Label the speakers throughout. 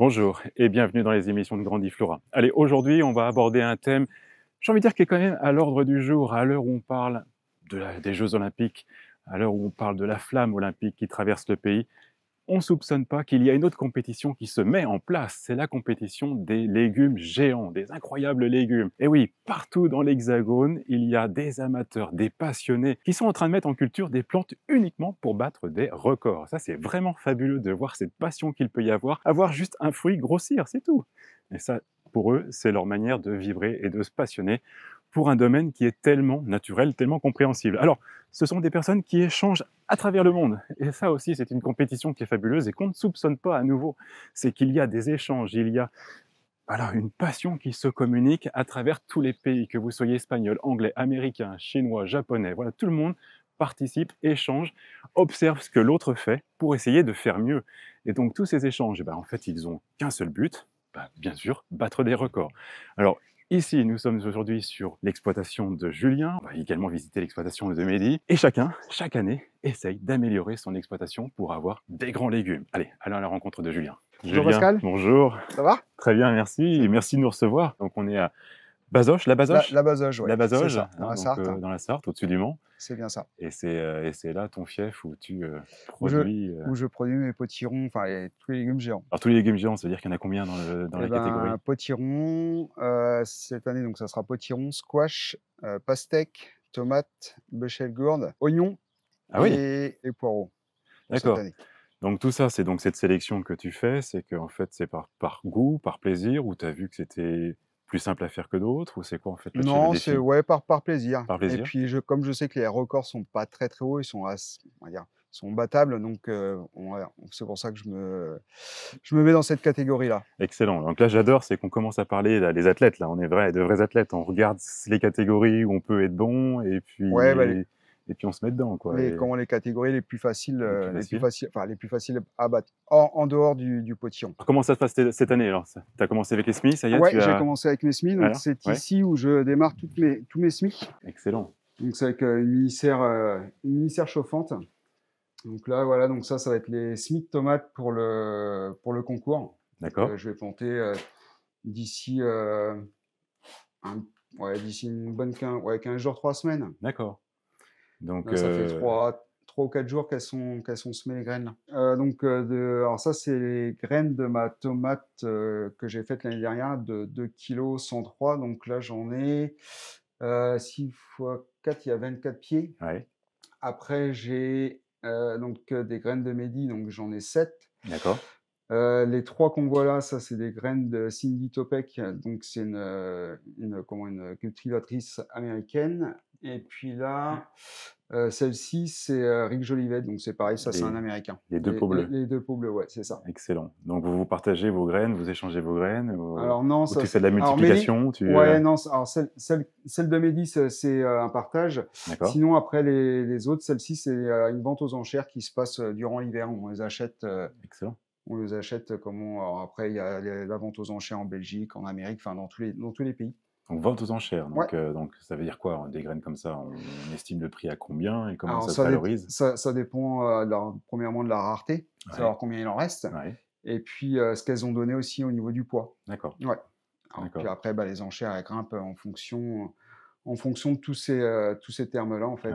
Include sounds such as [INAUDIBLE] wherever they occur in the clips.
Speaker 1: Bonjour et bienvenue dans les émissions de Grandiflora. Allez, aujourd'hui, on va aborder un thème, j'ai envie de dire, qui est quand même à l'ordre du jour, à l'heure où on parle des Jeux Olympiques, à l'heure où on parle de la flamme olympique qui traverse le pays on ne soupçonne pas qu'il y a une autre compétition qui se met en place. C'est la compétition des légumes géants, des incroyables légumes. Et oui, partout dans l'Hexagone, il y a des amateurs, des passionnés qui sont en train de mettre en culture des plantes uniquement pour battre des records. Ça, c'est vraiment fabuleux de voir cette passion qu'il peut y avoir, avoir juste un fruit grossir, c'est tout. Et ça, pour eux, c'est leur manière de vibrer et de se passionner pour un domaine qui est tellement naturel, tellement compréhensible. Alors, ce sont des personnes qui échangent à travers le monde. Et ça aussi, c'est une compétition qui est fabuleuse et qu'on ne soupçonne pas à nouveau. C'est qu'il y a des échanges, il y a voilà, une passion qui se communique à travers tous les pays, que vous soyez espagnol, anglais, américain, chinois, japonais. Voilà, tout le monde participe, échange, observe ce que l'autre fait pour essayer de faire mieux. Et donc tous ces échanges, et eh ben, en fait, ils ont qu'un seul but, bah, bien sûr, battre des records. Alors, Ici, nous sommes aujourd'hui sur l'exploitation de Julien. On va également visiter l'exploitation de Mehdi. Et chacun, chaque année, essaye d'améliorer son exploitation pour avoir des grands légumes. Allez, allons à la rencontre de Julien. Bonjour Pascal. Bonjour. Ça va Très bien, merci. merci de nous recevoir. Donc on est à Bazoche, la Bazoche La,
Speaker 2: Bazoche, oui. La dans, la Sarthe.
Speaker 1: dans la au-dessus du Mans. C'est bien ça. Et c'est, euh, là ton fief où tu euh, produis. Euh où je,
Speaker 2: produis mes potirons, enfin tous les légumes géants.
Speaker 1: Alors tous les légumes géants, ça veut dire qu'il y en a combien dans, le, dans eh la ben, catégorie
Speaker 2: Potiron, cette année, donc ça sera potiron, squash, pastèque, tomate, bechel gourde, oignon ah et, poireau. poireaux. D'accord.
Speaker 1: Donc tout ça, c'est donc cette sélection que tu fais, c'est qu'en fait c'est par, par goût, par plaisir, où tu as vu que c'était plus simple à faire que d'autres Ou c'est quoi en fait le Non, c'est ouais,
Speaker 2: par, par, plaisir. par plaisir. Et puis, je, comme je sais que les records sont pas très très hauts, ils sont, à, on va dire, sont battables. Donc, euh, c'est pour ça que je me, je me mets dans cette catégorie-là.
Speaker 1: Excellent. Donc là, j'adore, c'est qu'on commence à parler, là, les athlètes, là, on est vrai, de vrais athlètes. On regarde les catégories où on peut être bon, et bah, puis... Ouais, et puis on se met
Speaker 2: dedans. Quoi, et... Comment les catégories les plus faciles, les euh, plus, enfin, les plus faciles à battre, en, dehors du, du, potillon.
Speaker 1: Comment ça se passe cette année alors Tu as commencé avec les SMI, ça y est Oui, j'ai commencé
Speaker 2: avec mes SMI, donc c'est ici où je démarre toutes mes, tous mes SMI. Excellent. Donc c'est avec euh, euh, une mini-serre chauffante. Donc là, voilà, donc ça, ça va être les smith tomates pour le, pour le concours. D'accord. je vais planter d'ici d'ici une bonne 15, ouais, 15 jours, 3 semaines. D'accord. Donc, ça fait 3 euh, ou quatre jours qu'elles sont, sont semées les graines. Euh, donc, euh, alors ça, c'est les graines de ma tomate que j'ai faite l'année dernière de 2 kg 103. Donc là, j'en ai 6 fois 4, il y a 24 pieds. Après, j'ai donc des graines de Mehdi, donc j'en ai 7. D'accord. les trois qu'on voit là, ça c'est des graines de Cindy Topek, donc c'est une, une, une cultivatrice américaine. Et puis là, mmh. euh, celle-ci, c'est euh, Rick Jolivet, donc c'est pareil, ça c'est un Américain. Les deux peaux bleues. Les, deux peaux bleues, ouais, c'est ça.
Speaker 1: Excellent. Donc vous vous partagez vos graines, vous échangez vos graines ou, Alors non, c'est de la multiplication Oui, Ouais, euh non,
Speaker 2: celle, de Médis, c'est un partage. Sinon, après les, autres, celle-ci, c'est une vente aux enchères qui se passe durant l'hiver, on les achète. Excellent. On les achète, comment après, il y a la vente aux enchères en Belgique, en Amérique, enfin dans dans tous les pays.
Speaker 1: Donc vente aux enchères. Donc, ça veut dire quoi Des graines comme ça, on, estime le prix à combien et comment ça, se valorise
Speaker 2: ça, dépend euh, premièrement de la rareté, savoir combien il en reste, et puis euh, ce qu'elles ont donné aussi au niveau du poids. D'accord. Ouais. Et puis après, bah, les enchères elles grimpent euh, en fonction, en fonction de tous ces, tous ces termes-là en fait.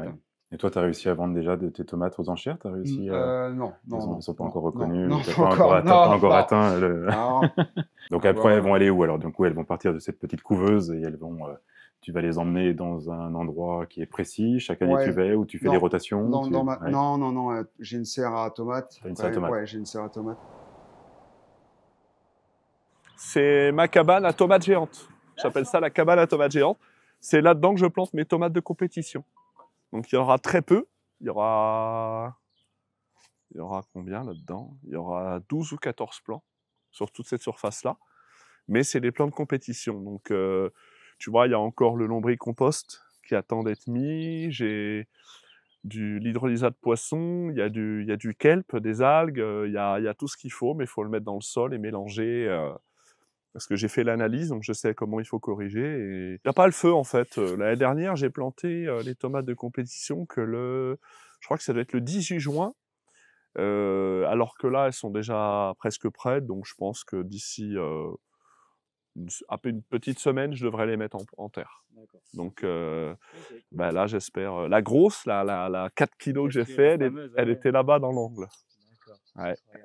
Speaker 1: Et toi, tu as réussi à vendre déjà de, tes tomates aux
Speaker 2: enchères as réussi mm, euh, Non, non. Elles ne sont pas encore reconnues. [LAUGHS] Non, pas encore, pas encore atteint le. [LAUGHS] donc après, elles vont aller
Speaker 1: où alors Du coup, elles vont partir de cette petite couveuse et elles vont. Euh, tu vas les emmener dans un endroit qui est précis. Chaque année, tu vas ou tu fais des rotations Non, non, non,
Speaker 2: non. Euh, j'ai une serre à tomates. une serre à tomates. Ouais, j'ai une serre à tomates.
Speaker 3: C'est ma cabane à tomates géantes. J'appelle ça la cabane à tomates géantes. C'est là-dedans que je plante mes tomates de compétition. Donc il y aura très peu. Il y aura, aura combien là-dedans Il y aura 12 ou 14 plans sur toute cette surface-là. Mais c'est des plans de compétition. Donc euh, tu vois, il y a encore le lombric compost qui attend d'être mis. J'ai du l'hydrolysat de poisson, il y, a du, il y a du kelp, des algues, euh, il y a, tout ce qu'il faut, mais il faut le mettre dans le sol et mélanger. Euh, parce que j'ai fait l'analyse, donc je sais comment il faut corriger. Il n'y a pas le feu en fait. Euh, l'année dernière, j'ai planté euh, les tomates de compétition que le, je crois que ça doit être le 18 juin. Euh, alors que là, elles sont déjà presque prêtes, donc je pense que d'ici euh, une, une, petite semaine, je devrais les mettre en, terre. Donc bah là, j'espère. La grosse, la, la, 4 kg que j'ai fait, elle, était là-bas dans l'angle.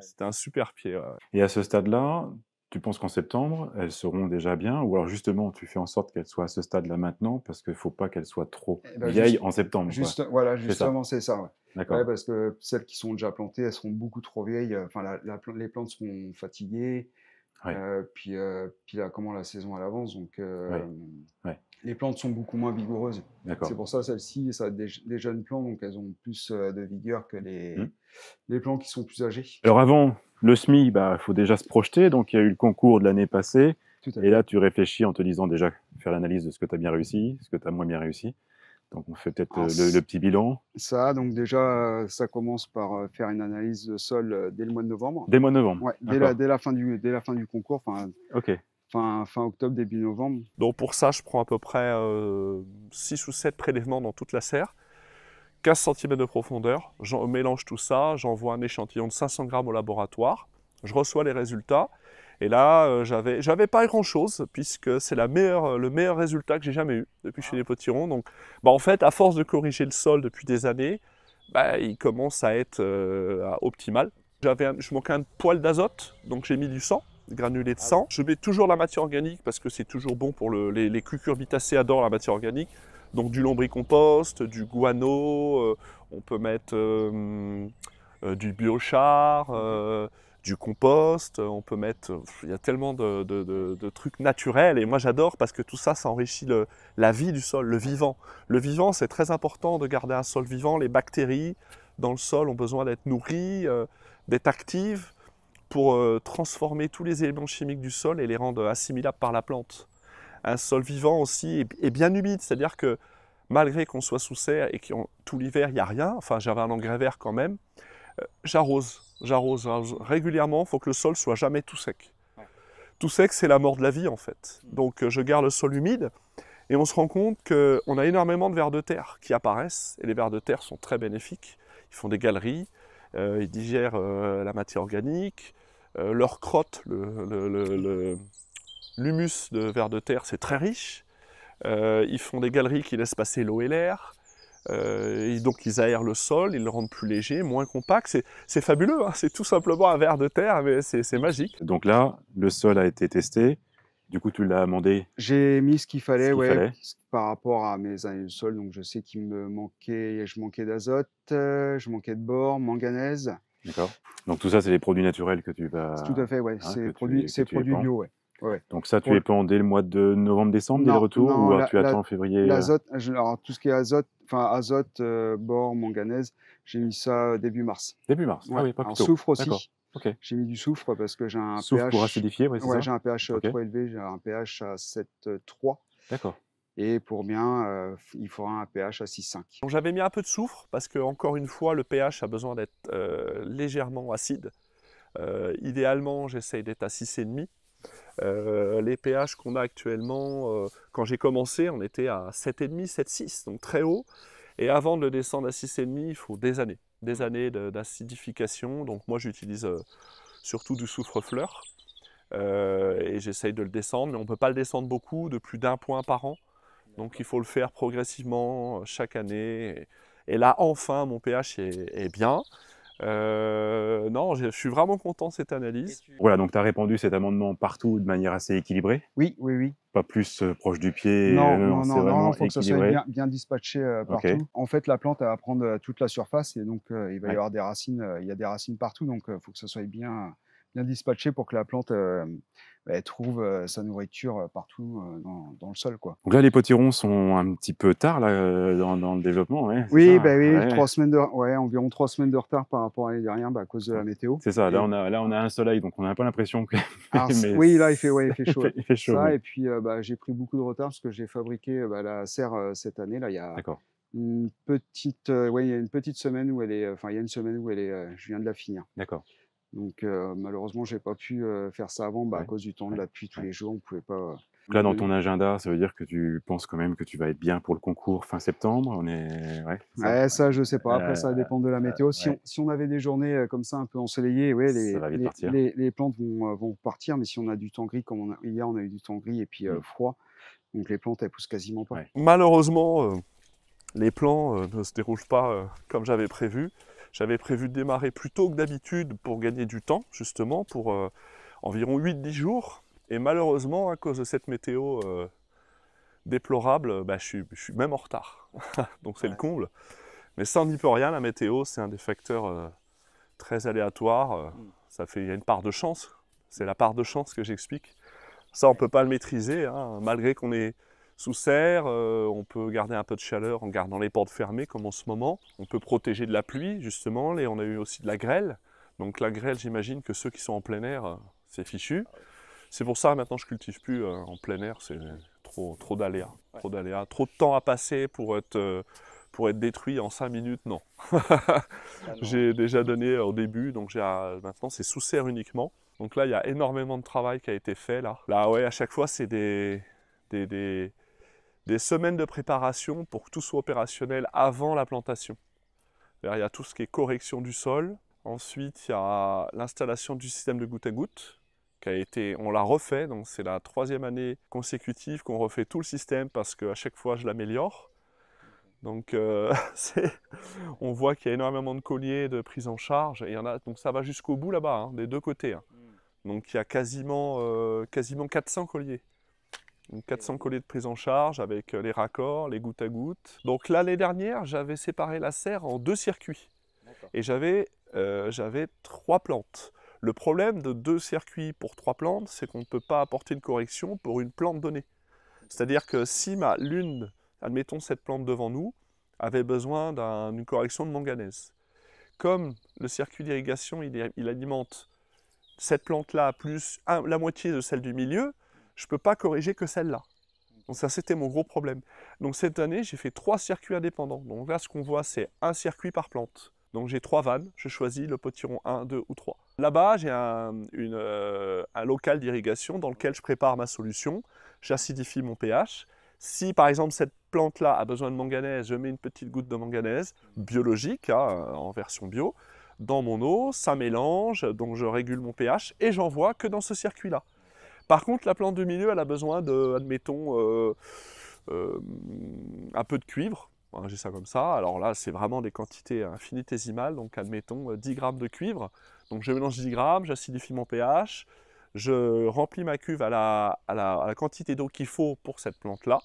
Speaker 3: c'était un super pied.
Speaker 1: Et à ce stade-là, tu penses qu'en septembre, elles seront déjà bien Ou alors justement, tu fais en sorte qu'elles soient à ce stade-là maintenant parce qu'il ne faut pas qu'elles soient trop eh ben, vieilles en septembre juste, Voilà, justement,
Speaker 2: c'est ça. parce que celles qui sont déjà plantées, elles seront beaucoup trop vieilles. Euh, enfin, les plantes seront fatiguées, euh, puis, euh, comment la saison à l'avance donc euh, les plantes sont beaucoup moins vigoureuses. C'est pour ça celle-ci, ça a des, jeunes plants, donc elles ont plus de vigueur que mmh. les, plants qui sont plus âgés.
Speaker 1: Alors avant le SMI, il bah, faut déjà se projeter, donc il y a eu le concours de l'année passée, et là tu réfléchis en te disant déjà faire l'analyse de ce que tu as bien réussi, ce que tu as moins bien réussi. Donc on fait peut-être ah, le, petit bilan.
Speaker 2: Ça, donc déjà, ça commence par euh, faire une analyse de sol euh, dès le mois de novembre. Dès le mois de novembre ouais, dès, la, fin du, concours, fin, fin, octobre, début novembre. Donc pour ça,
Speaker 3: je prends à peu près 6
Speaker 2: euh,
Speaker 3: ou 7 prélèvements dans toute la serre. 15 cm de profondeur, j'en mélange tout ça, j'envoie un échantillon de 500 grammes au laboratoire, je reçois les résultats, et là, euh, j'avais, j'avais pas grand chose puisque c'est la meilleure, le meilleur résultat que j'ai jamais eu depuis chez ah. les potirons. Donc, bah, en fait, à force de corriger le sol depuis des années, bah, il commence à être euh, optimal. J'avais, je manquais un poil d'azote, donc j'ai mis du sang granulé de ah sang. Je mets toujours la matière organique parce que c'est toujours bon pour les, les, cucurbitacées adorent la matière organique. Donc du lombricompost, du guano, euh, on peut mettre du biochar du compost, euh, on peut mettre, euh, il y a tellement de, trucs naturels et moi j'adore parce que tout ça, ça enrichit la vie du sol, le vivant. Le vivant, c'est très important de garder un sol vivant. Les bactéries dans le sol ont besoin d'être nourries, euh, d'être actives pour transformer tous les éléments chimiques du sol et les rendre assimilables par la plante. Un sol vivant aussi est, bien humide, c'est-à-dire que malgré qu'on soit sous serre et que tout l'hiver il n'y a rien, enfin j'avais un engrais vert quand même, j'arrose j'arrose régulièrement, il faut que le sol soit jamais tout sec. Tout sec, c'est la mort de la vie en fait. Mm. Donc euh, je garde le sol humide et on se rend compte qu'on a énormément de vers de terre qui apparaissent et les vers de terre sont très bénéfiques. Ils font des galeries, euh, ils digèrent euh, la matière organique, leur crotte, l'humus de vers de terre, c'est très riche. ils font des galeries qui laissent passer l'eau et l'air. Euh, donc ils aèrent le sol, ils le rendent plus léger, moins compact. C'est fabuleux, hein. c'est tout simplement un verre de terre, mais c'est magique.
Speaker 1: Donc là, le sol a été testé. Du coup, tu l'as amendé
Speaker 2: J'ai mis ce qu'il fallait, ouais, par rapport à mes années de sol. Donc je sais qu'il me manquait, je manquais d'azote, je manquais de bore, manganèse.
Speaker 1: D'accord. Donc tout ça, c'est les produits naturels que tu vas. Tout à fait, ouais. Hein, c'est produits, produits bio,
Speaker 2: ouais. Donc ça, tu ouais.
Speaker 1: épends dès le mois de novembre-décembre, dès le retour, ou tu attends en février euh L'azote,
Speaker 2: alors tout ce qui est azote, enfin azote, euh, bore, manganèse. J'ai mis ça euh, début mars. Début mars. Ah oui, pas plus tôt. Soufre aussi. Okay. J'ai mis du soufre parce que j'ai un soufre pH. pour acidifier, ouais, j'ai un pH euh, trop élevé, j'ai un pH à 7,3. D'accord. Et pour bien, il faudra un pH à 6,5.
Speaker 3: J'avais mis un peu de soufre parce que, encore une fois, le pH a besoin d'être légèrement acide. idéalement, j'essaye d'être à 6,5. Euh, les pH qu'on a actuellement, euh, quand j'ai commencé, on était à 7,5, 7,6, donc très haut. Et avant de le descendre à 6,5, il faut des années, des mmh. années d'acidification. donc moi, j'utilise euh, surtout du soufre-fleur et j'essaye de le descendre, mais on ne peut pas le descendre beaucoup, de plus d'un point par an. Donc il faut le faire progressivement chaque année. Et, là, enfin, mon pH est bien. Euh, non, je suis vraiment content de cette analyse.
Speaker 1: Voilà, donc tu as répandu cet amendement partout de manière assez équilibrée. Oui, oui, oui. Pas plus euh, proche du pied. Non, euh, non, non, il faut que ça soit
Speaker 2: bien, dispatché partout. En fait, la plante va prendre toute la surface et donc il va y avoir des racines. il y a des racines partout, donc il faut que ça soit bien, bien dispatché pour que la plante trouve sa nourriture partout dans, le sol. Quoi. Donc
Speaker 1: là, les potirons sont un petit peu tard là, dans, le développement. oui, bah, oui trois
Speaker 2: semaines de, ouais, environ trois semaines de retard par rapport à l'année dernière bah, à cause de la météo. C'est ça, là, on a,
Speaker 1: là on a un soleil, donc on n'a pas l'impression que... Ah, [LAUGHS] oui, là il fait,
Speaker 2: [LAUGHS] chaud. il fait chaud ça, Et puis bah, j'ai pris beaucoup de retard parce que j'ai fabriqué bah, la serre cette année. Là, il y a une petite, ouais, il y a une petite semaine où elle est, enfin, il y a une semaine où elle est, je viens de la finir. D'accord. Donc malheureusement, je n'ai pas pu faire ça avant bah, à cause du temps de la pluie tous les jours. On pouvait pas. Donc là, dans ton
Speaker 1: agenda, ça veut dire que tu penses quand même que tu vas être bien pour le concours fin septembre On est... Ouais, ça, je ne
Speaker 2: je sais pas. Après, ça euh, dépend de la euh, météo. si, on, si, on, avait des journées comme ça un peu ensoleillées, ouais, les, les, les, plantes vont, vont, partir. Mais si on a du temps gris, comme on hier, on a eu du temps gris et puis mmh. froid, donc les plantes, elles poussent quasiment pas.
Speaker 3: Malheureusement, les plans ne se déroulent pas comme j'avais prévu. J'avais prévu de démarrer plus tôt que d'habitude pour gagner du temps, justement, pour euh, environ 8-10 jours. Et malheureusement, à cause de cette météo euh, déplorable, bah, je, suis, même en retard. [LAUGHS] Donc c'est le comble. Mais ça, on n'y peut rien. La météo, c'est un des facteurs euh, très aléatoires. Mm. Ça fait, il y a une part de chance. C'est la part de chance que j'explique. Ça, on ne peut pas le maîtriser, hein, malgré qu'on ait sous serre, euh, on peut garder un peu de chaleur en gardant les portes fermées comme en ce moment. On peut protéger de la pluie justement, et on a eu aussi de la grêle. Donc la grêle, j'imagine que ceux qui sont en plein air, euh, c'est fichu. C'est pour ça maintenant je cultive plus euh, en plein air, c'est trop trop d'aléas, trop d'aléas, trop de temps à passer pour être pour être détruit en cinq minutes, non. Ah [LAUGHS] j'ai déjà donné au début, donc j'ai maintenant c'est sous serre uniquement. Donc là, il y a énormément de travail qui a été fait là. Là, ouais, à chaque fois, c'est des, des des semaines de préparation pour que tout soit opérationnel avant la plantation. Il y a tout ce qui est correction du sol. Ensuite, il y a l'installation du système de goutte à goutte, qui a été, on l'a refait, donc c'est la troisième année consécutive qu'on refait tout le système parce qu'à chaque fois je l'améliore. Donc euh, [LAUGHS] on voit qu'il y a énormément de colliers, de prise en charge, et il y en a, donc ça va jusqu'au bout là-bas, hein, des deux côtés. Hein. Mm. Donc il y a quasiment, euh, quasiment 400 colliers. 400 collets de prise en charge avec euh, les raccords, les gouttes à gouttes. Donc l'année dernière, j'avais séparé la serre en deux circuits. Et euh, j'avais trois plantes. Le problème de deux circuits pour trois plantes, c'est qu'on ne peut pas apporter une correction pour une plante donnée. C'est-à-dire que si ma lune, admettons cette plante devant nous, avait besoin d'une correction de manganèse, comme le circuit d'irrigation, il, alimente cette plante-là plus la moitié de celle du milieu, je ne peux pas corriger que celle-là. Donc ça, c'était mon gros problème. Donc cette année, j'ai fait trois circuits indépendants. Donc là, ce qu'on voit, c'est un circuit par plante. Donc j'ai trois vannes, je choisis le potiron 1, 2 ou 3. Là-bas, j'ai euh, un, local d'irrigation dans lequel je prépare ma solution, j'acidifie mon pH. Si par exemple cette plante-là a besoin de manganèse, je mets une petite goutte de manganèse biologique hein, en version bio dans mon eau, ça mélange, donc je régule mon pH et j'envoie que dans ce circuit-là. Par contre, la plante du milieu, elle a besoin de, admettons, euh, euh, un peu de cuivre. Hein, j'ai ça comme ça. Alors là, c'est vraiment des quantités infinitésimales. Donc, admettons, 10 euh, grammes de cuivre. Donc, je mélange 10 grammes, j'acidifie mon pH, je remplis ma cuve à la, à la quantité d'eau qu'il faut pour cette plante-là.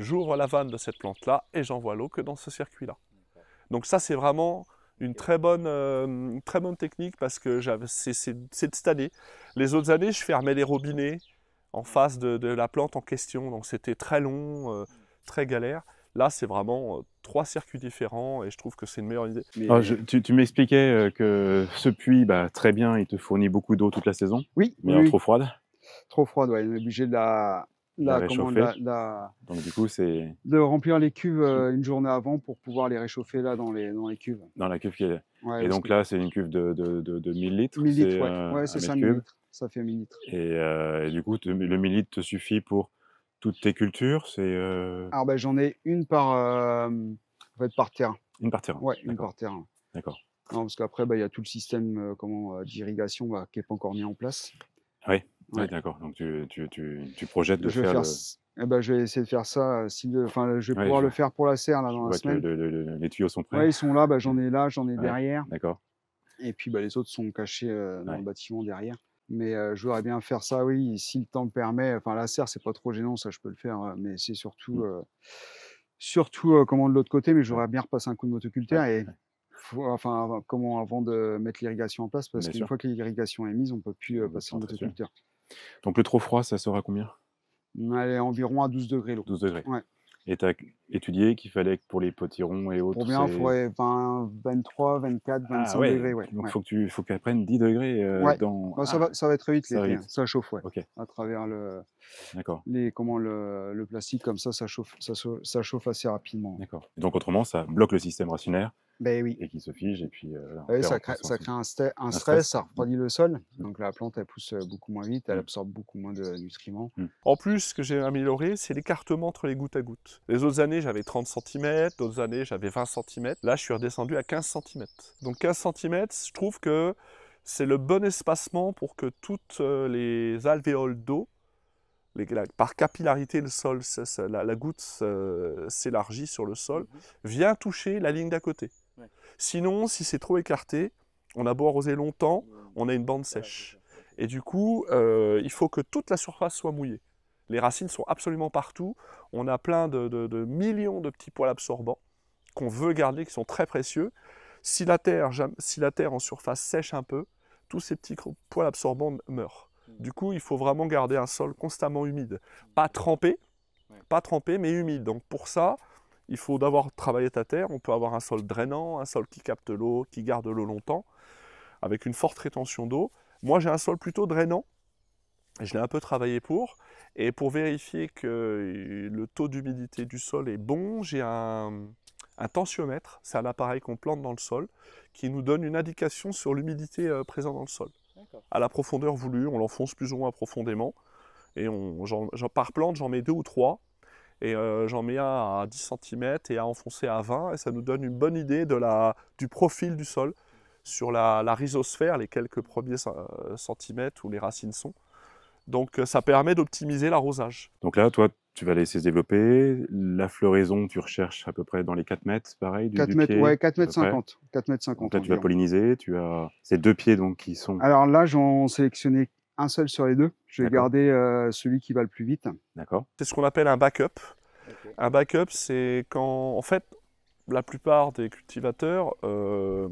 Speaker 3: J'ouvre la vanne de cette plante-là et j'envoie l'eau que dans ce circuit-là. Donc ça, c'est vraiment une très bonne, euh, très bonne technique parce que c'est de cette année. Les autres années, je fermais les robinets en face de, la plante en question, donc c'était très long, euh, très galère. Là, c'est vraiment euh, trois circuits différents et je trouve que c'est une meilleure idée.
Speaker 1: tu, m'expliquais que ce puits, bah, très bien, il te fournit beaucoup d'eau toute la saison. Oui. Mais trop froide.
Speaker 2: Trop froide, ouais. obligé de la, donc
Speaker 1: du coup, c'est
Speaker 2: de remplir les cuves euh, une journée avant pour pouvoir les réchauffer là dans les dans les cuves.
Speaker 1: Dans la cuve qui est. et donc là, c'est une cuve de, de, de, 1000 litres. 1000 litres, ouais, euh, c'est ça,
Speaker 2: Ça fait 1000 litres.
Speaker 1: Et, euh, et du coup, le 1000 litres te suffit pour toutes tes cultures. C'est. Euh... Alors ben,
Speaker 2: j'en ai une par en fait par terrain. Une par terrain. Ouais, une par terrain. D'accord. Non, parce qu'après, ben, il y a tout le système comment d'irrigation qui n'est pas encore mis en place.
Speaker 1: Oui. Oui, d'accord. Donc tu, tu, tu, projettes de faire.
Speaker 2: Eh ben, je vais essayer de faire ça. Euh, si, enfin, je vais pouvoir le faire pour la serre là, dans la semaine.
Speaker 1: les tuyaux sont prêts. Ouais, ils
Speaker 2: sont là. Bah, j'en ai là, j'en ai derrière. D'accord. Et puis bah, les autres sont cachés euh, dans le bâtiment derrière. Mais j'aurais euh, je voudrais bien faire ça, oui, si le temps le permet. Enfin, la serre, c'est pas trop gênant, ça, je peux le faire. Mais c'est surtout, mmh. surtout comment de l'autre côté. Mais j'aurais bien repasser un coup de motoculteur et enfin, comment avant de mettre l'irrigation en place, parce qu'une fois que l'irrigation est mise, on peut plus passer en motoculteur.
Speaker 1: Donc le trop froid, ça sera combien
Speaker 2: mmh, Allez, environ à 12 degrés l'eau. 12
Speaker 1: Et tu as étudié qu'il fallait que pour les potirons et autres. Combien Il faudrait
Speaker 2: 20, 23, 24, 25 degrés. Donc
Speaker 1: il faut que prenne 10 degrés euh, bah, ah. ça, va, ça très vite, ça,
Speaker 2: ça chauffe, ouais. À travers le, comment, le, plastique, comme ça, ça chauffe, ça, chauffe assez rapidement.
Speaker 1: Donc autrement, ça bloque le système racinaire
Speaker 2: ben et qui se fige.
Speaker 1: Et puis, euh, ah ça, crée,
Speaker 2: un, stress, ça refroidit le sol. Mmh. Donc la plante, elle pousse euh, beaucoup moins vite, elle mmh. absorbe beaucoup moins de nutriments. Mmh.
Speaker 3: En plus, ce que j'ai amélioré, c'est l'écartement entre les gouttes à gouttes. Les autres années, j'avais 30 cm, d'autres années, j'avais 20 cm. Là, je suis redescendu à 15 cm. Donc 15 cm, je trouve que c'est le bon espacement pour que toutes euh, les alvéoles d'eau les, par capillarité, le sol, la, goutte s'élargit sur le sol, vient toucher la ligne d'à côté. Sinon, si c'est trop écarté, on a beau arroser longtemps, on a une bande sèche. Et du coup, euh, il faut que toute la surface soit mouillée. Les racines sont absolument partout. On a plein de, de millions de petits poils absorbants qu'on veut garder, qui sont très précieux. Si la, terre, si la terre en surface sèche un peu, tous ces petits poils absorbants meurent. Mm. Du coup, il faut vraiment garder un sol constamment humide. Pas trempé, pas trempé, mais humide. Donc pour ça, il faut d'abord travailler ta terre. On peut avoir un sol drainant, un sol qui capte l'eau, qui garde l'eau longtemps, avec une forte rétention d'eau. Moi, j'ai un sol plutôt drainant. Je l'ai un peu travaillé pour. Et pour vérifier que le taux d'humidité du sol est bon, j'ai un, tensiomètre. C'est un appareil qu'on plante dans le sol qui nous donne une indication sur l'humidité euh, présente dans le sol. À la profondeur voulue, on l'enfonce plus ou moins profondément. Et on, par plante, j'en mets deux ou trois et euh, j'en mets un à 10 cm et à enfoncer à 20 et ça nous donne une bonne idée de la, du profil du sol sur la, la rhizosphère, les quelques premiers euh, centimètres où les racines sont. Donc euh, ça permet d'optimiser l'arrosage.
Speaker 1: Donc là, toi, tu vas laisser se développer. La floraison, tu recherches à peu près dans les 4 mètres, pareil 4 mètres, ouais, 50. 4 mètres 50. tu vas hein. polliniser, tu as ces deux pieds donc qui
Speaker 2: sont... Alors là, j'en sélectionnais un seul sur les deux. Je vais garder euh, celui qui va le plus vite. D'accord.
Speaker 3: C'est ce qu'on appelle un backup. Un backup, c'est quand, en fait, la plupart des cultivateurs euh,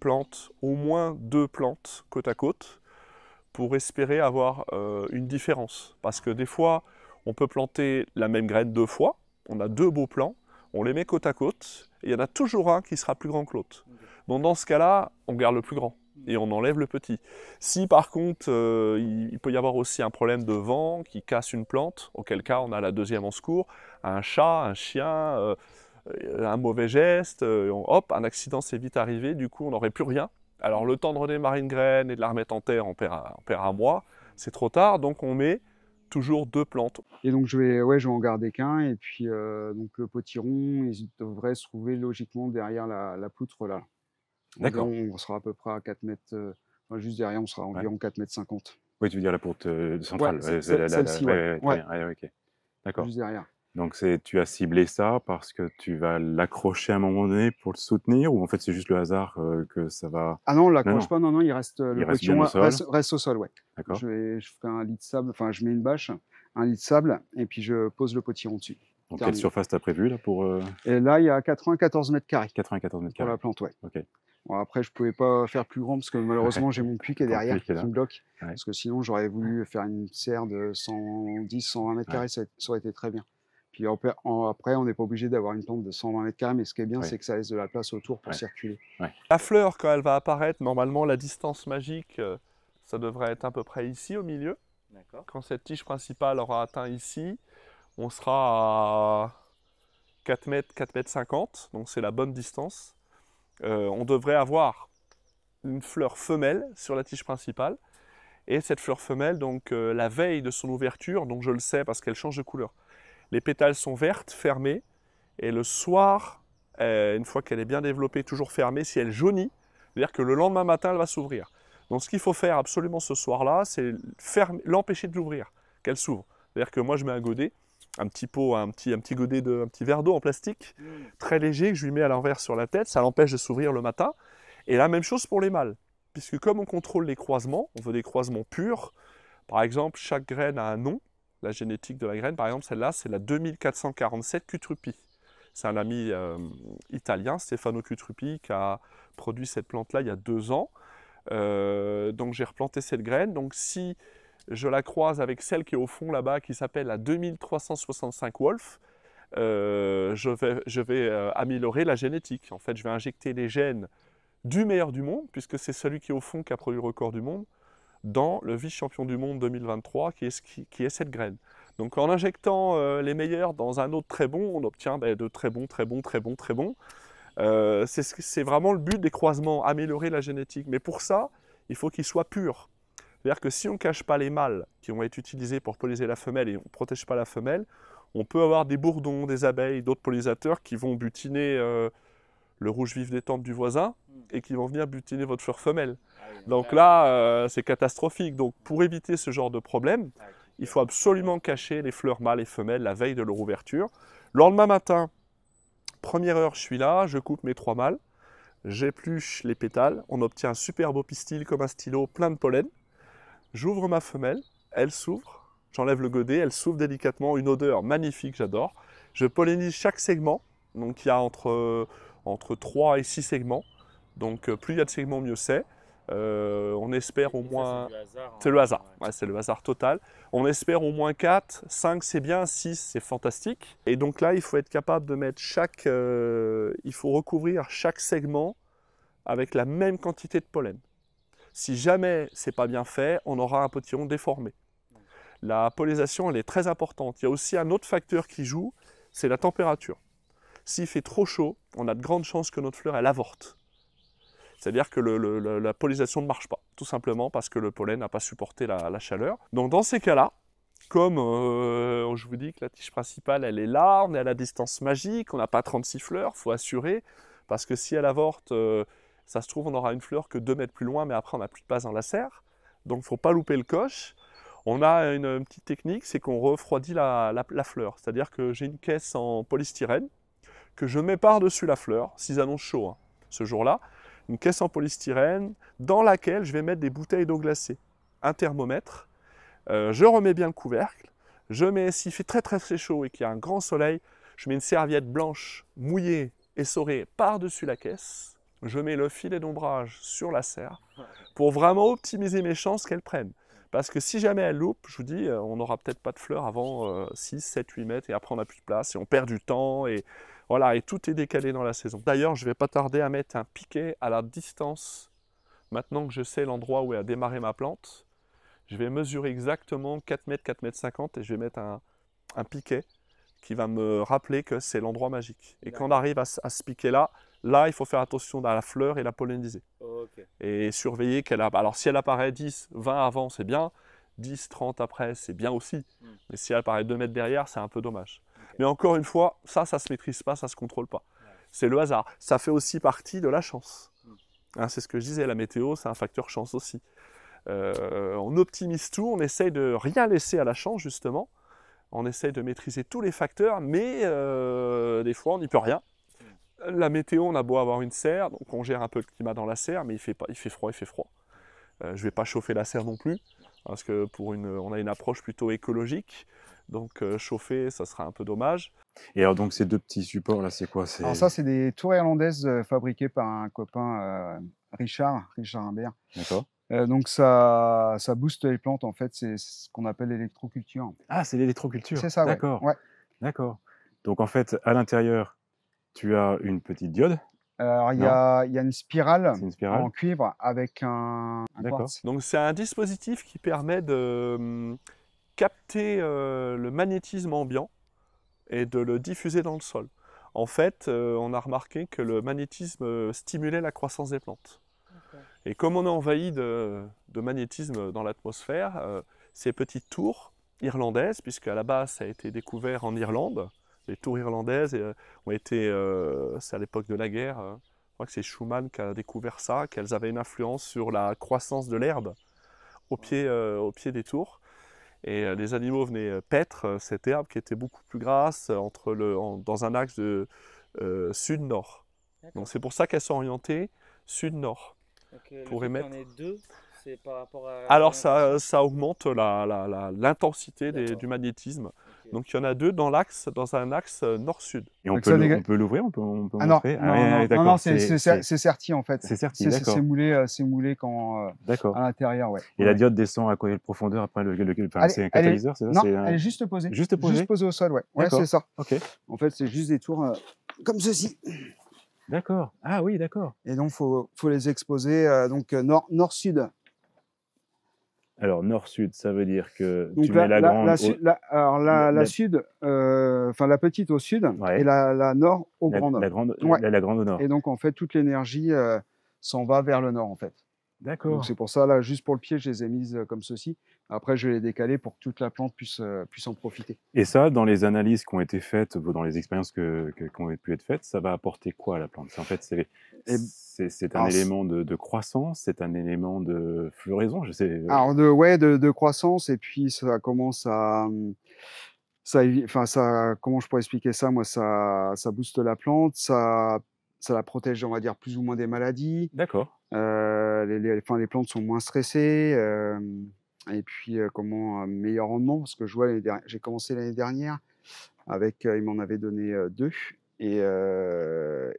Speaker 3: plantent au moins deux plantes côte à côte pour espérer avoir euh, une différence. Parce que des fois, on peut planter la même graine deux fois, on a deux beaux plants, on les met côte à côte, et il y en a toujours un qui sera plus grand que l'autre. Donc dans ce cas-là, on garde le plus grand. Mm. et on enlève le petit. Si par contre euh, il, peut y avoir aussi un problème de vent qui casse une plante, auquel cas on a la deuxième en secours, un chat, un chien, euh, un mauvais geste, euh, hop, un accident s'est vite arrivé, du coup on n'aurait plus rien. Alors le temps de redémarrer une graine et de la remettre en terre, on perd, un, mois, c'est trop tard, donc on
Speaker 2: met toujours deux plantes. Et donc je vais, ouais, je vais en garder qu'un, et puis donc le potiron, il devrait se trouver logiquement derrière la poutre là. D'accord. On sera à peu près à 4 mètres, euh, juste derrière, on sera environ 4 mètres 50.
Speaker 1: Oui, tu veux dire la porte euh, centrale. c'est celle-ci, oui. ok D'accord. Juste derrière. Donc tu as ciblé ça parce que tu vas l'accrocher à un moment donné pour le soutenir ou en fait c'est juste le hasard euh, que ça va... Ah non, on l'accroche pas,
Speaker 2: non, non, il reste le il reste, au sol. ouais. D'accord. Je, fais un lit de sable, enfin je mets une bâche, un lit de sable et puis je pose le potiron dessus. Donc quelle surface
Speaker 1: tu as prévu là pour...
Speaker 2: Et là il y a 94 mètres carrés. 94 mètres carrés. Pour la plante, ouais. Ok après, je ne pouvais pas faire plus grand parce que malheureusement, j'ai mon puits qui est [LAUGHS] derrière, qui me bloque. Parce que sinon, j'aurais voulu faire une serre de 110, 120 m carrés, ça aurait été très bien. Puis après, on n'est pas obligé d'avoir une plante de 120 mètres mais ce qui est bien, c'est que ça laisse de la place autour pour circuler.
Speaker 3: La fleur, quand elle va apparaître, normalement, la distance magique, euh, ça devrait être à peu près ici, au milieu. Quand cette tige principale aura atteint ici, on sera à 4 mètres, 4 mètres 50, donc c'est la bonne distance. Euh, on devrait avoir une fleur femelle sur la tige principale. Et cette fleur femelle, donc euh, la veille de son ouverture, donc je le sais parce qu'elle change de couleur, les pétales sont vertes, fermées, et le soir, euh, une fois qu'elle est bien développée, toujours fermée, si elle jaunit, c'est-à-dire que le lendemain matin, elle va s'ouvrir. Donc ce qu'il faut faire absolument ce soir-là, c'est l'empêcher de l'ouvrir, qu'elle s'ouvre. C'est-à-dire que moi, je mets un godet, un petit pot, un petit, un petit godet, de, un petit verre d'eau en plastique, mm. très léger, que je lui mets à l'envers sur la tête, ça l'empêche de s'ouvrir le matin. Et la même chose pour les mâles, puisque comme on contrôle les croisements, on veut des croisements purs, par exemple, chaque graine a un nom, la génétique de la graine, par exemple, celle-là, c'est la 2447 Cutrupi. C'est un ami euh, italien, Stefano Cutrupi, qui a produit cette plante-là il y a deux ans. Euh, donc j'ai replanté cette graine. Donc si je la croise avec celle qui est au fond là-bas, qui s'appelle la 2365 Wolf. Euh, je vais, je vais euh, améliorer la génétique. En fait, je vais injecter les gènes du meilleur du monde, puisque c'est celui qui est au fond qui a produit le record du monde, dans le vice-champion du monde 2023, qui est, qui, est, cette graine. Donc en injectant euh, les meilleurs dans un autre très bon, on obtient ben, de très bons, très bons, très bons, très bons. c'est vraiment le but des croisements, améliorer la génétique. Mais pour ça, il faut qu'il soit pur. C'est-à-dire que si on ne cache pas les mâles qui vont être utilisés pour poliser la femelle et on ne protège pas la femelle, on peut avoir des bourdons, des abeilles, d'autres pollinisateurs qui vont butiner euh, le rouge vif des tempes du voisin hmm. et qui vont venir butiner votre fleur femelle. Ah donc là, euh, c'est catastrophique. Donc pour éviter ce genre de problème, ah, il faut absolument cacher les fleurs mâles et femelles la veille de leur ouverture. Le lendemain matin, première heure, je suis là, je coupe mes trois mâles, j'épluche les pétales, on obtient un super beau pistil comme un stylo plein de pollen. J'ouvre ma femelle, elle s'ouvre, j'enlève le godet, elle s'ouvre délicatement, une odeur magnifique, j'adore. Je pollinise chaque segment, donc il y a entre, euh, entre 3 et 6 segments. Donc euh, plus il y a de segments, mieux c'est. Euh, on espère au moins. Hein. C'est le hasard. C'est le, hasard total. On espère au moins 4, 5 c'est bien, 6 c'est fantastique. Et donc là, il faut être capable de mettre chaque. il faut recouvrir chaque segment avec la même quantité de pollen. Si jamais c'est pas bien fait, on aura un potillon déformé. La pollisation elle est très importante. Il y a aussi un autre facteur qui joue, c'est la température. S'il fait trop chaud, on a de grandes chances que notre fleur, elle avorte. C'est-à-dire que la pollinisation ne marche pas, tout simplement parce que le pollen n'a pas supporté la, chaleur. Donc dans ces cas-là, comme euh, je vous dis que la tige principale, elle est là, on est à la distance magique, on n'a pas 36 fleurs, faut assurer, parce que si elle avorte, euh, ça se trouve, on aura une fleur que deux mètres plus loin, mais après, on n'a plus de base dans la serre. Donc, il ne faut pas louper le coche. On a une, petite technique, c'est qu'on refroidit la, fleur. C'est-à-dire que j'ai une caisse en polystyrène que je mets par-dessus la fleur, s'ils annoncent chaud hein, ce jour-là, une caisse en polystyrène dans laquelle je vais mettre des bouteilles d'eau glacée, un thermomètre. Euh, je remets bien le couvercle. Je mets, s'il fait très très très chaud et qu'il y a un grand soleil, je mets une serviette blanche mouillée essorée par-dessus la caisse je mets le filet d'ombrage sur la serre pour vraiment optimiser mes chances qu'elle prenne. Parce que si jamais elle loupe, je vous dis, euh, on n'aura peut-être pas de fleurs avant 6, 7, 8 mètres et après on n'a plus de place et on perd du temps et voilà, et tout est décalé dans la saison. D'ailleurs, je ne vais pas tarder à mettre un piquet à la distance. Maintenant que je sais l'endroit où est à démarrer ma plante, je vais mesurer exactement 4 mètres, 4 mètres 50 et je vais mettre un, piquet qui va me rappeler que c'est l'endroit magique. Et quand on arrive à, à ce piquet-là, Là, il faut faire attention à la fleur et la polliniser. Et surveiller qu'elle a. Alors, si elle apparaît 10, 20 avant, c'est bien. 10, 30 après, c'est bien aussi. Hmm. Mais si elle apparaît 2 mètres derrière, c'est un peu dommage. Mais encore une fois, ça, ça se maîtrise pas, ça se contrôle pas. C'est le hasard. Ça fait aussi partie de la chance. Hmm. Hein, c'est ce que je disais, la météo, c'est un facteur chance aussi. Euh, on optimise tout, on essaye de rien laisser à la chance, justement. On essaye de maîtriser tous les facteurs, mais euh, des fois, on n'y peut rien la météo, on a beau avoir une serre, donc on gère un peu le climat dans la serre, mais il fait, il fait froid, il fait froid. Euh, je ne vais pas chauffer la serre non plus, parce que pour une, on a une approche plutôt écologique, donc euh, chauffer, ça sera un peu dommage. Et alors donc ces deux petits supports là, c'est quoi Alors ça,
Speaker 2: c'est des tours irlandaises euh, fabriquées par un copain Richard, Richard Imbert. D'accord. donc ça, ça booste les plantes en fait, c'est ce qu'on appelle l'électroculture. Ah, c'est l'électroculture. C'est ça, d'accord. D'accord.
Speaker 1: Donc en fait, à l'intérieur,
Speaker 2: tu as une petite diode alors, il y, a, une spirale, en cuivre avec un,
Speaker 3: Donc, c'est un dispositif qui permet de hum, capter euh, le magnétisme ambiant et de le diffuser dans le sol. En fait, euh, on a remarqué que le magnétisme euh, stimulait la croissance des plantes. Et comme on est envahi de, magnétisme dans l'atmosphère, ces petites tours irlandaises, puisque à la base ça a été découvert en Irlande, les tours irlandaises euh, ont été, euh, c'est à l'époque de la guerre, hein. je crois que c'est Schumann qui a découvert ça, qu'elles avaient une influence sur la croissance de l'herbe au pied, euh, au pied des tours. Et les animaux venaient paître cette herbe qui était beaucoup plus grasse entre le, dans un axe de sud-nord. Donc c'est pour ça qu'elles sont orientées sud-nord.
Speaker 2: Pour émettre. deux, par rapport à... Alors
Speaker 3: ça, augmente l'intensité du magnétisme. Donc il y en a deux dans l'axe, dans un axe euh, nord-sud. Et on peut,
Speaker 1: l'ouvrir, on peut, ah non, non, ah, non, non c'est
Speaker 2: serti en fait. C'est serti, C'est moulé, euh, c'est moulé quand euh, à l'intérieur, ouais. Et la
Speaker 1: diode descend à quelle profondeur après le, le, c'est un catalyseur, c'est Non, elle est juste
Speaker 2: posée. Juste posée. Juste posée au sol, ouais. Ouais, c'est ça. Ok. En fait, c'est juste des tours comme ceci. D'accord. Ah oui, d'accord. Et donc faut faut les exposer donc nord nord-sud. Alors, nord-sud, ça veut dire que tu mets la, grande. La, au... la, alors, la, sud, euh, enfin la petite au sud et la, nord au grand nord. La grande, la, grande au nord. Et donc, en fait, toute l'énergie euh, s'en va vers le nord, en fait. D'accord. c'est pour ça, là, juste pour le pied, je les ai mises euh, comme ceci. Après, je vais les décaler pour que toute la plante puisse, euh, puisse en profiter.
Speaker 1: Et ça, dans les analyses qui ont été faites, dans les expériences qui ont pu être faites, ça va apporter quoi à la plante En fait, c'est, eh un ah, élément de, croissance, c'est un élément de floraison, je sais. Euh. Alors,
Speaker 2: ah, de, de, croissance, et puis ça commence à hum, ça, enfin, ça, comment je pourrais expliquer ça Moi, ça, ça booste la plante, ça, ça la protège, on va dire, plus ou moins des maladies. D'accord. Euh, les, les, les, plantes sont moins stressées. Euh, et puis, euh, comment meilleur rendement Parce que je vois, j'ai commencé l'année dernière avec, il m'en avait donné deux. Et,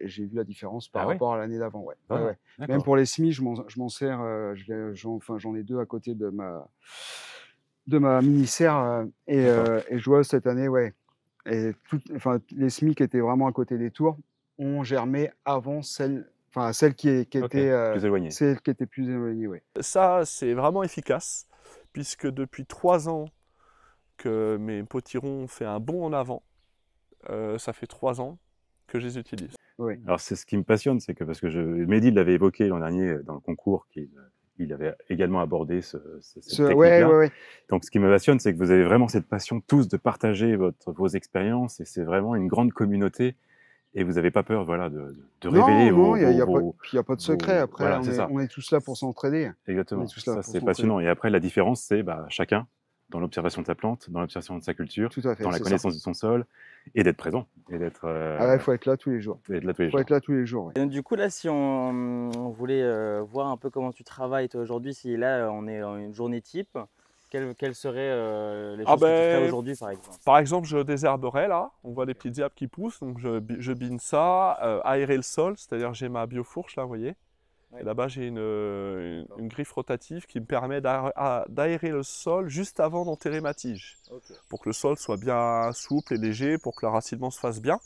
Speaker 2: j'ai vu la différence par ah rapport à l'année d'avant. Ouais. Ah, Même pour les semis, je m'en sers, j'en ai deux à côté de ma, de ma mini-serre. et, et, je vois cette année, ouais. Et tout, enfin, les semis qui étaient vraiment à côté des tours ont germé avant celles Enfin, celle qui, était euh, plus éloignée. Celle qui était plus éloignée, oui.
Speaker 3: Ça, c'est vraiment efficace, puisque depuis trois ans que mes potirons ont fait un bond en avant, euh, ça fait trois ans que je les utilise.
Speaker 1: Alors, c'est ce qui me passionne, c'est que parce que je, Mehdi l'avait évoqué l'an dernier euh, dans le concours, qu'il il avait également abordé ce, cette ce, ouais, Donc, ce qui me passionne, c'est que vous avez vraiment cette passion tous de partager votre, vos expériences, et c'est vraiment une grande communauté et vous n'avez pas peur voilà, de, de révéler vos. il n'y a,
Speaker 2: pas, de secret. après, on, est, tous là pour s'entraider. Exactement. c'est passionnant.
Speaker 1: Et après, la différence, c'est bah, chacun dans l'observation de sa plante, dans l'observation de sa culture, dans la connaissance de son sol, et d'être présent. Et d'être. Euh, ah il faut
Speaker 2: être là tous les jours. Il faut être là tous les jours.
Speaker 1: du coup, là, si on, voulait euh, voir un peu comment tu travailles aujourd'hui, si là, on est en une journée type quelles, seraient euh, les ah choses que tu ben, aujourd'hui, par exemple
Speaker 3: Par exemple, je désherberais là. On voit les petits diables qui poussent. Donc, je, je bine ça. Euh, aérer le sol, c'est-à-dire j'ai ma biofourche là, vous voyez. Et là-bas, j'ai une, une, griffe rotative qui me permet d'aérer le sol juste avant d'enterrer ma tige. Pour que le sol soit bien souple et léger, pour que le racinement se fasse bien.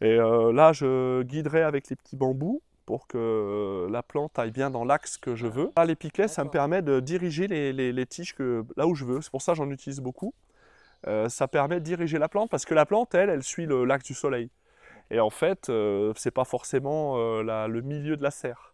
Speaker 3: Et euh, là, je guiderai avec les petits bambous pour que euh, la plante aille bien dans l'axe que je veux. Ah, les piquets, ça me permet de diriger les, tiges que, là où je veux. C'est pour ça que j'en utilise beaucoup. Euh, ça permet de diriger la plante parce que la plante, elle, elle suit l'axe du soleil. Et en fait, ce euh, c'est pas forcément le milieu de la serre.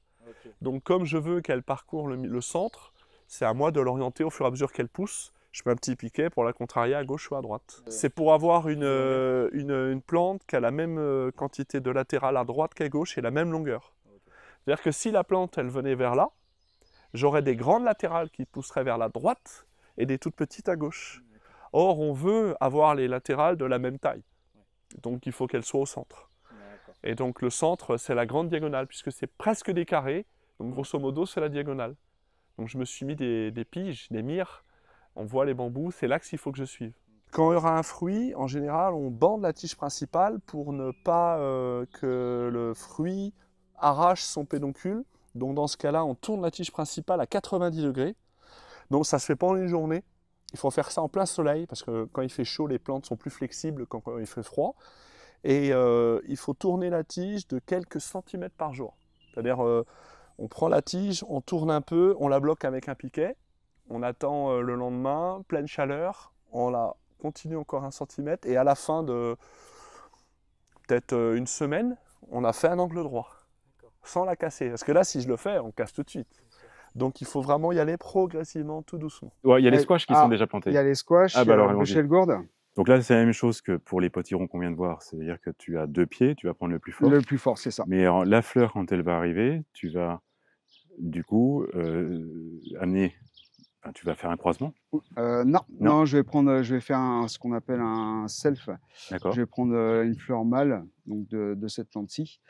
Speaker 3: Donc, comme je veux qu'elle parcourt le, centre, c'est à moi de l'orienter au fur et à mesure qu'elle pousse. Je mets un petit piquet pour la contrarier à gauche ou à droite. C'est pour avoir une, une plante qui a la même quantité de latéral à droite qu'à gauche et la même longueur. C'est-à-dire que si la plante, elle venait vers là, j'aurais des grandes latérales qui pousseraient vers la droite et des toutes petites à gauche. Mmh, Or, on veut avoir les latérales de la même taille. Donc, il faut qu'elles soient au centre. Et donc, le centre, c'est la grande diagonale, puisque c'est presque des carrés. Donc, grosso modo, c'est la diagonale. Donc, je me suis mis des, piges, des mires. On voit les bambous, c'est l'axe qu'il faut que je suive. Quand il y aura un fruit, en général, on bande la tige principale pour ne pas euh, que le fruit arrache son pédoncule. Donc dans ce cas-là, on tourne la tige principale à 90 degrés. Donc ça se fait pas en une journée. Il faut faire ça en plein soleil parce que quand il fait chaud, les plantes sont plus flexibles quand il fait froid. Et euh, il faut tourner la tige de quelques centimètres par jour. C'est-à-dire, euh, on prend la tige, on tourne un peu, on la bloque avec un piquet, on attend euh, le lendemain, pleine chaleur, on la continue encore un centimètre et à la fin de peut-être une semaine, on a fait un angle droit sans la casser. Parce que là, si je le fais, on casse tout de suite. Donc il faut vraiment y aller progressivement, tout doucement. Ouais, il y a les squash qui sont ah, déjà plantés. Il y a les squash, ah,
Speaker 1: bah euh, le gourde. Donc là, c'est la même chose que pour les potirons qu'on vient de voir. C'est-à-dire que tu as deux pieds, tu vas prendre le plus fort. Le plus
Speaker 2: fort, c'est ça. Mais
Speaker 1: la fleur, quand elle va arriver, tu vas du coup euh, amener. tu vas faire un croisement
Speaker 2: euh, non. non, je vais prendre, je vais faire ce qu'on appelle un self. Je vais prendre une fleur mâle donc de, de cette plante-ci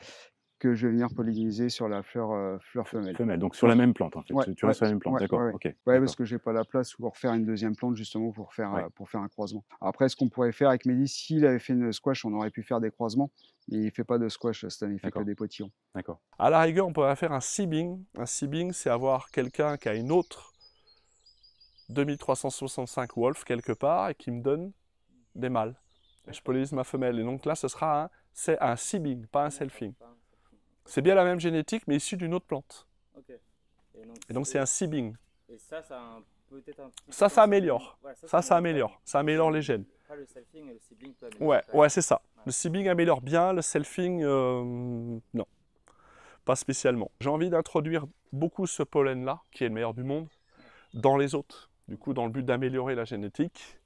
Speaker 2: que je vais venir polliniser sur la fleur, euh, fleur femelle. femelle. Donc sur la même plante, en fait. tu, sur la même plante, d'accord. Oui, parce que j'ai pas la place pour faire une deuxième plante justement pour faire, euh, pour faire un croisement. Après, ce qu'on pourrait faire avec Mehdi, s'il avait fait une squash, on aurait pu faire des croisements. Mais il ne fait pas de squash cette euh, année, fait que des potillons. D'accord.
Speaker 3: À la rigueur, on pourrait faire un sibing. Un sibing, c'est avoir quelqu'un qui a une autre 2365 Wolf quelque part et qui me donne des mâles. je pollinise ma femelle. Et donc là, ce sera un, c'est un sibing, pas un selfing. C'est bien la même génétique, mais issue d'une autre plante. Et donc c'est un sibing
Speaker 1: ça, ça, ça, ça améliore. ça, ça, améliore.
Speaker 3: Ça améliore les gènes.
Speaker 1: le selfing et le Ouais, ouais
Speaker 3: c'est ça. Le sibling améliore bien, le selfing, euh, non. Pas spécialement. J'ai envie d'introduire beaucoup ce pollen-là, qui est le meilleur du monde, dans les autres. Du coup, dans le but d'améliorer la génétique,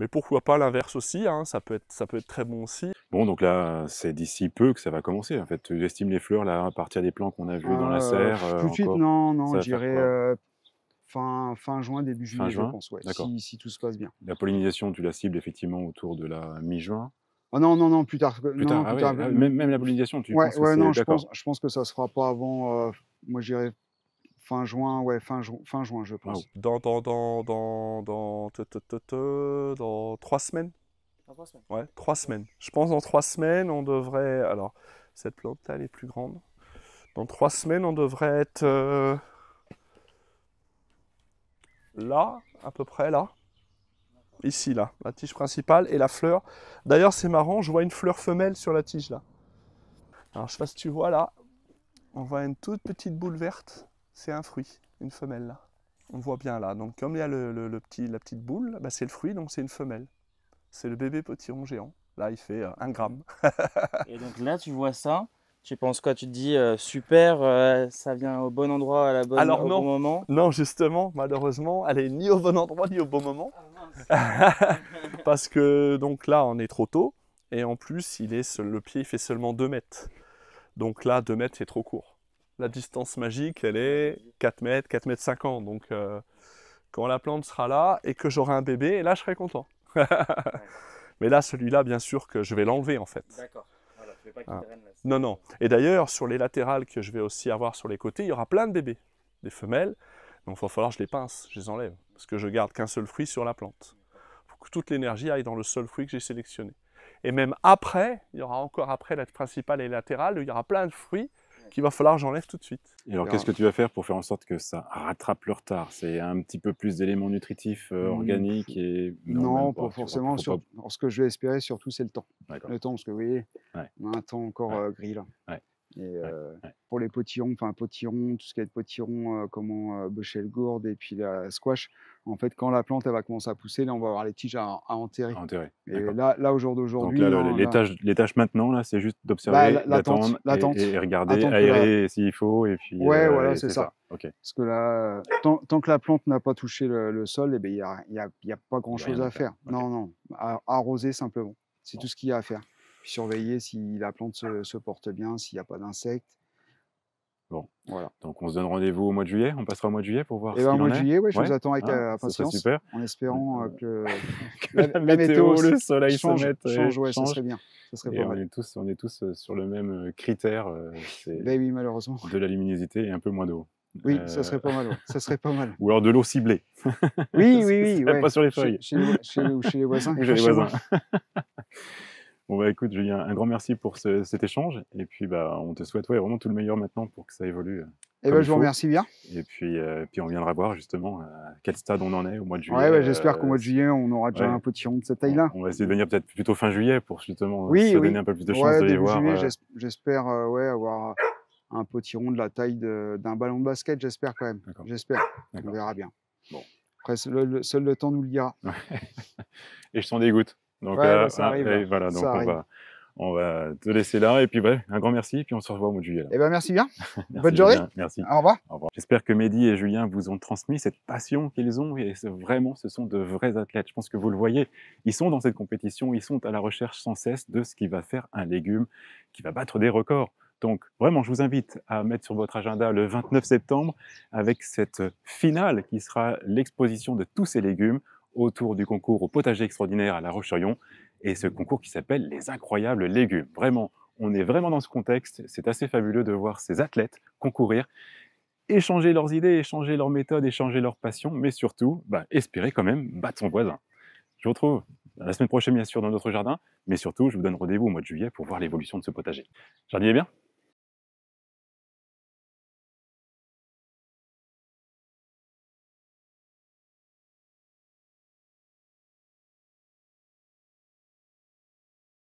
Speaker 3: mais pourquoi pas l'inverse aussi, hein, ça, peut être, ça peut être très bon aussi.
Speaker 1: Bon, donc là, c'est d'ici peu que ça va commencer, en fait. J'estime les fleurs, là, à partir des plants qu'on a vus dans la euh, serre. Euh, tout de suite, non,
Speaker 2: non, j'irai euh, fin, fin juin, début juillet, juin, je pense, ouais, si, si, tout se passe bien.
Speaker 1: La pollinisation, tu la cibles effectivement autour de la mi-juin
Speaker 2: Ah non, non, non, plus tard. même, la
Speaker 1: pollinisation, tu penses que non, je
Speaker 2: pense, que ça ne se fera pas avant, moi, j'irai fin juin, ouais, fin, fin juin, je pense. Dans, dans, dans, dans, dans,
Speaker 3: dans trois semaines. Dans trois semaines. Ouais, trois semaines.
Speaker 2: Je pense dans trois semaines, on devrait.
Speaker 3: Alors, cette plante elle est plus grande. Dans trois semaines, on devrait être euh, là, à peu près là. Ici, là, la tige principale et la fleur. D'ailleurs, c'est marrant, je vois une fleur femelle sur la tige là. Alors, je sais pas si tu vois là, on voit une toute petite boule verte c'est un fruit, une femelle là. On voit bien là. Donc comme il y a le, petit, la petite boule, bah, c'est le fruit, donc c'est une femelle. C'est le bébé potiron géant. Là, il fait euh, un gramme. [LAUGHS] et donc là, tu vois ça, tu penses quoi Tu te dis euh, super, euh, ça vient au bon endroit à la bonne Alors, au bon moment Non, justement, malheureusement, elle est ni au bon endroit ni au bon moment. Ah, [LAUGHS] Parce que donc là, on est trop tôt. Et en plus, il est, le pied il fait seulement 2 mètres. Donc là, 2 mètres, c'est trop court la distance magique, elle est 4 mètres, 4 mètres 50. Donc, euh, quand la plante sera là et que j'aurai un bébé, là, je serai content. [LAUGHS] Mais là, celui-là, bien sûr que je vais l'enlever, en fait. D'accord. Voilà, ah. non, non. Et d'ailleurs, sur les latérales que je vais aussi avoir sur les côtés, il y aura plein de bébés, des femelles. Donc, il va falloir que je les pince, je les enlève, parce que je garde qu'un seul fruit sur la plante. Pour que toute l'énergie aille dans le seul fruit que j'ai sélectionné. Et même après, il y aura encore après la principale et latérale, il y aura plein de fruits qu'il va falloir j'enlève tout de suite. Et alors, qu'est-ce que
Speaker 1: tu vas faire pour faire en sorte que ça rattrape le retard C'est un petit peu plus d'éléments nutritifs euh, hmm. organiques et Non,
Speaker 2: pas, forcément. sur... Ce que je vais espérer surtout, c'est le temps. Le temps, parce que vous voyez, un temps encore euh, gris là. Et euh, pour les potirons, enfin potirons, tout ce qui est de euh, comment euh, le gourde et puis la squash, en fait, quand la plante elle va commencer à pousser, là, on va avoir les tiges à, enterrer. Et là, là, au d'aujourd'hui. Donc les,
Speaker 1: Tâches, maintenant, là, c'est juste bah, d'observer, bah, d'attendre et, regarder, aérer s'il faut. Et puis, ouais, euh, voilà, c'est ça.
Speaker 2: Parce que là, tant, que la plante n'a pas touché le, sol, eh ben, il n'y a, y a, pas grand-chose à faire. Non, non, arroser simplement. C'est tout ce qu'il y a à faire surveiller si la plante se, porte bien, s'il n'y a pas d'insectes. Bon,
Speaker 1: voilà. Donc on se donne rendez-vous au mois de juillet. On passera au mois de juillet pour voir. Et eh ce ben, au mois de juillet, ouais, je vous attends avec ah, impatience. super.
Speaker 2: En espérant euh, euh, que, [LAUGHS] que, la, météo, le soleil change, mette, ça serait bien. Ça serait on, Est
Speaker 1: tous, on est tous sur le même critère. Ben oui, malheureusement. De la luminosité et un peu moins d'eau. Oui, ça
Speaker 2: serait pas mal. Ça serait pas mal.
Speaker 1: Ou alors de l'eau ciblée.
Speaker 2: oui, [LAUGHS] oui, oui. Pas sur les feuilles. Chez, chez, les voisins. Chez les voisins. [LAUGHS]
Speaker 1: Bon, bah, écoute, Julien, un grand merci pour cet échange. Et puis, bah, on te souhaite ouais, vraiment tout le meilleur maintenant pour que ça évolue. Et euh,
Speaker 2: eh ben, je vous remercie bien.
Speaker 1: Et puis, euh, puis on viendra voir justement à euh, quel stade on en est au mois de juillet. Ouais, ouais j'espère qu'au
Speaker 2: mois de juillet, on aura déjà un potiron de cette taille-là.
Speaker 1: On, va essayer de venir peut-être plutôt fin juillet pour justement se donner un peu plus de de les voir.
Speaker 2: J'espère ouais, avoir un potiron de la taille d'un ballon de basket, j'espère quand même. J'espère. On verra bien. Bon. Après, seul le temps nous le dira. [LAUGHS]
Speaker 1: Et je t'en dégoûte. Donc, ça voilà, on, Va, te laisser là. Et puis, bref, un grand merci. Puis on se revoit au mois de juillet. Eh ben, merci bien. [LAUGHS] Bonne journée. Merci. Au revoir. revoir. J'espère que Mehdi et Julien vous ont transmis cette passion qu'ils ont. Et vraiment, ce sont de vrais athlètes. Je pense que vous le voyez. Ils sont dans cette compétition. Ils sont à la recherche sans cesse de ce qui va faire un légume qui va battre des records. Donc vraiment, je vous invite à mettre sur votre agenda le 29 septembre avec cette finale qui sera l'exposition de tous ces légumes autour du concours au potager extraordinaire à La Roche-sur-Yon et ce concours qui s'appelle Les Incroyables Légumes. Vraiment, on est vraiment dans ce contexte. C'est assez fabuleux de voir ces athlètes concourir, échanger leurs idées, échanger leurs méthodes, échanger leurs passions, mais surtout, bah, espérer quand même battre son voisin. Je vous retrouve la semaine prochaine, bien sûr, dans notre jardin, mais surtout, je vous donne rendez-vous au mois de juillet pour voir l'évolution de ce
Speaker 2: potager. Jardinier bien